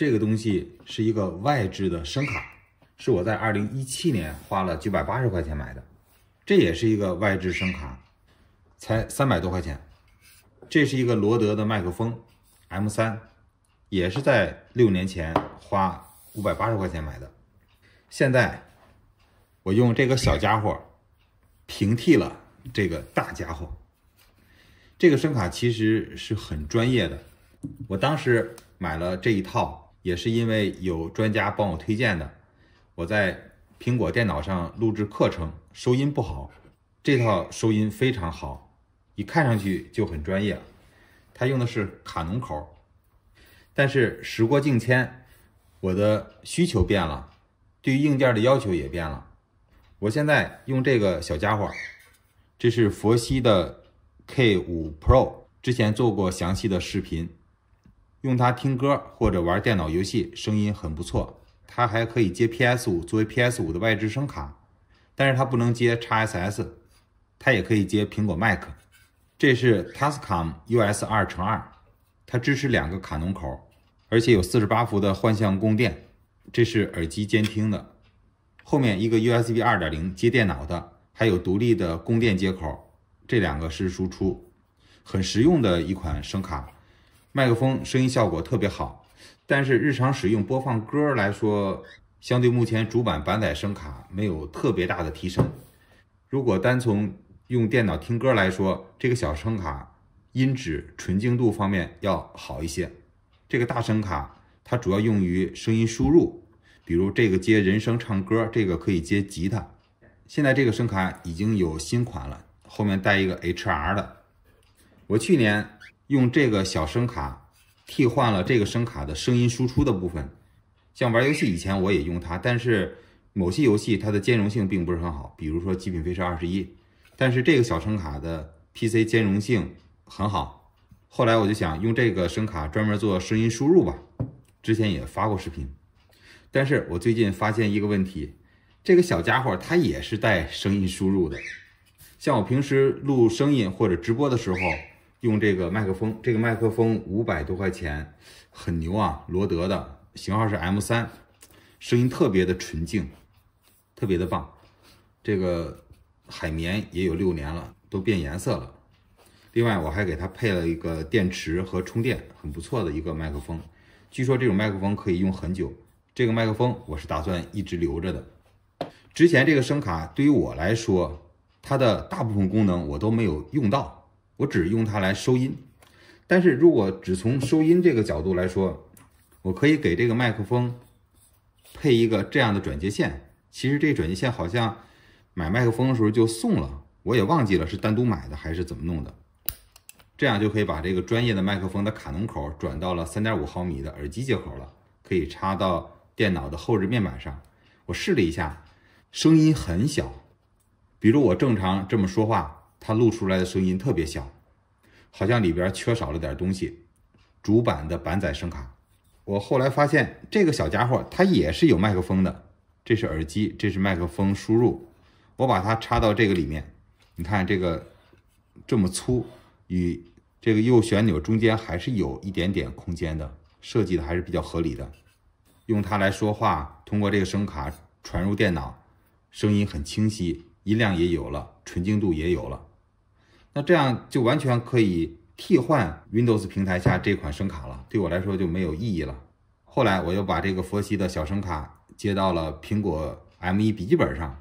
这个东西是一个外置的声卡，是我在二零一七年花了九百八十块钱买的，这也是一个外置声卡，才三百多块钱。这是一个罗德的麦克风 M 三，也是在六年前花五百八十块钱买的。现在我用这个小家伙平替了这个大家伙。这个声卡其实是很专业的，我当时买了这一套。也是因为有专家帮我推荐的，我在苹果电脑上录制课程，收音不好，这套收音非常好，一看上去就很专业。他用的是卡农口，但是时过境迁，我的需求变了，对于硬件的要求也变了。我现在用这个小家伙，这是佛系的 K 五 Pro，之前做过详细的视频。用它听歌或者玩电脑游戏，声音很不错。它还可以接 PS 五作为 PS 五的外置声卡，但是它不能接 x SS。它也可以接苹果 Mac。这是 Tascam u s 二乘二，它支持两个卡农口，而且有四十八伏的幻象供电。这是耳机监听的，后面一个 USB 二点零接电脑的，还有独立的供电接口。这两个是输出，很实用的一款声卡。麦克风声音效果特别好，但是日常使用播放歌儿来说，相对目前主板板载声卡没有特别大的提升。如果单从用电脑听歌来说，这个小声卡音质纯净度方面要好一些。这个大声卡它主要用于声音输入，比如这个接人声唱歌，这个可以接吉他。现在这个声卡已经有新款了，后面带一个 HR 的。我去年。用这个小声卡替换了这个声卡的声音输出的部分，像玩游戏以前我也用它，但是某些游戏它的兼容性并不是很好，比如说《极品飞车二十一》，但是这个小声卡的 PC 兼容性很好。后来我就想用这个声卡专门做声音输入吧，之前也发过视频，但是我最近发现一个问题，这个小家伙它也是带声音输入的，像我平时录声音或者直播的时候。用这个麦克风，这个麦克风五百多块钱，很牛啊，罗德的型号是 M 三，声音特别的纯净，特别的棒。这个海绵也有六年了，都变颜色了。另外我还给它配了一个电池和充电，很不错的一个麦克风。据说这种麦克风可以用很久。这个麦克风我是打算一直留着的。之前这个声卡对于我来说，它的大部分功能我都没有用到。我只用它来收音，但是如果只从收音这个角度来说，我可以给这个麦克风配一个这样的转接线。其实这转接线好像买麦克风的时候就送了，我也忘记了是单独买的还是怎么弄的。这样就可以把这个专业的麦克风的卡农口转到了3.5毫米的耳机接口了，可以插到电脑的后置面板上。我试了一下，声音很小。比如我正常这么说话。它录出来的声音特别小，好像里边缺少了点东西。主板的板载声卡，我后来发现这个小家伙它也是有麦克风的。这是耳机，这是麦克风输入。我把它插到这个里面，你看这个这么粗，与这个右旋钮中间还是有一点点空间的，设计的还是比较合理的。用它来说话，通过这个声卡传入电脑，声音很清晰，音量也有了，纯净度也有了。那这样就完全可以替换 Windows 平台下这款声卡了，对我来说就没有意义了。后来我又把这个佛系的小声卡接到了苹果 M1 笔记本上，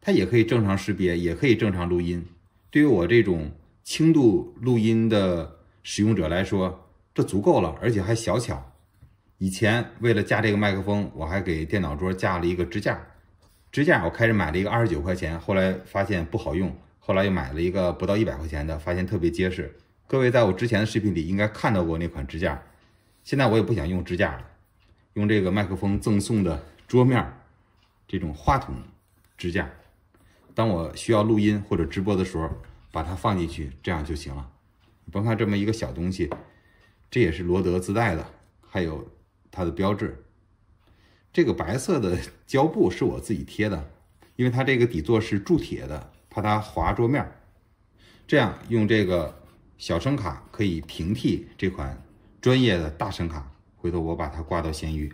它也可以正常识别，也可以正常录音。对于我这种轻度录音的使用者来说，这足够了，而且还小巧。以前为了架这个麦克风，我还给电脑桌架了一个支架，支架我开始买了一个二十九块钱，后来发现不好用。后来又买了一个不到一百块钱的，发现特别结实。各位在我之前的视频里应该看到过那款支架，现在我也不想用支架了，用这个麦克风赠送的桌面这种话筒支架。当我需要录音或者直播的时候，把它放进去，这样就行了。甭看这么一个小东西，这也是罗德自带的，还有它的标志。这个白色的胶布是我自己贴的，因为它这个底座是铸铁的。怕它划桌面儿，这样用这个小声卡可以平替这款专业的大声卡。回头我把它挂到闲鱼，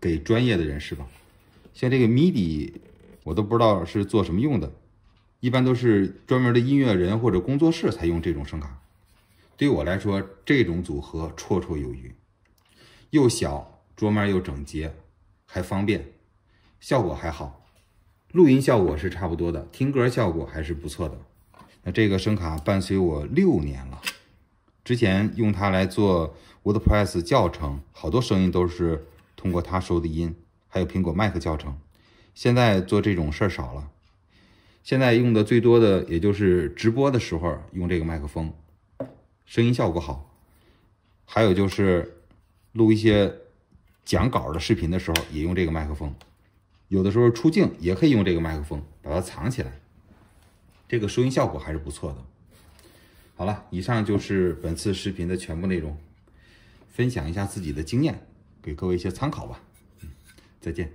给专业的人士吧。像这个 MIDI，我都不知道是做什么用的，一般都是专门的音乐人或者工作室才用这种声卡。对我来说，这种组合绰绰有余，又小桌面又整洁，还方便，效果还好。录音效果是差不多的，听歌效果还是不错的。那这个声卡伴随我六年了，之前用它来做 WordPress 教程，好多声音都是通过它收的音，还有苹果麦克教程。现在做这种事儿少了，现在用的最多的也就是直播的时候用这个麦克风，声音效果好。还有就是录一些讲稿的视频的时候也用这个麦克风。有的时候出镜也可以用这个麦克风，把它藏起来，这个收音效果还是不错的。好了，以上就是本次视频的全部内容，分享一下自己的经验，给各位一些参考吧。嗯，再见。